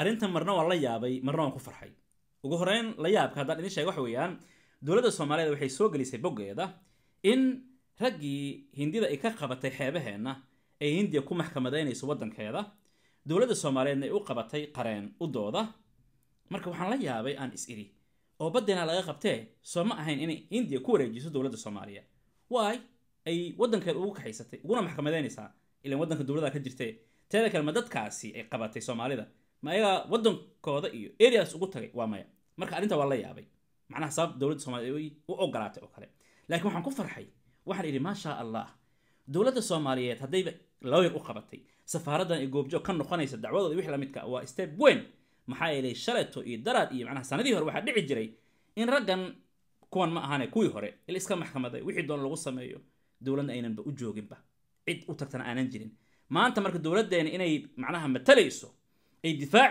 arrintan marna waan la yaabay marna waan ku farxay ugu horeyn la yaabka haddaan idin sheega waxa weeyaan dowladda soomaaliyeed waxay soo gelisay boggeeda in raggii hindida ay ka qabatay xeebaheenna ay hindiya ku maxkamadaynayso waddankeeda dowladda soomaaliyeedna ay u qabatay qareen udooda marka waxaan la yaabay aan is idhi oo baddeena laga qabtee soo ma ahayn inay hindiya ku wareejiso dowladda soomaaliya waay ay waddankeeda ugu kaxaysatay uguna maxkamadaynaysaa ilaan waddanka dowladda ka jirtee teeda kale ma dadkaasi ay qabatay soomaalida ma wadankooda iyo areas ugu tagay waa maya marka arrinta waa la yaabay macnaha sabab dowladda soomaaliya u ogolaatay oo kale laakiin waxaan ku farxay waxaan idhi maasha allah dowladda soomaaliyeed haddayba lawyer u qabatay safaaradan ay goobjoog ka noqonaysa dacwadooda wix lamidka ah waa step wen maxaa yeelay shaleto iyo daraad iyo macnaha sanadihii hore waxaa dhici jiray in raggan kuwan ma ahane kuwii hore il iska maxkamaday wixii doon lagu sameeyo dowladna aynanba u jooginba cid u tagtana aanan jirin maanta marka dowladdeena inay macnaha matalayso الدفاع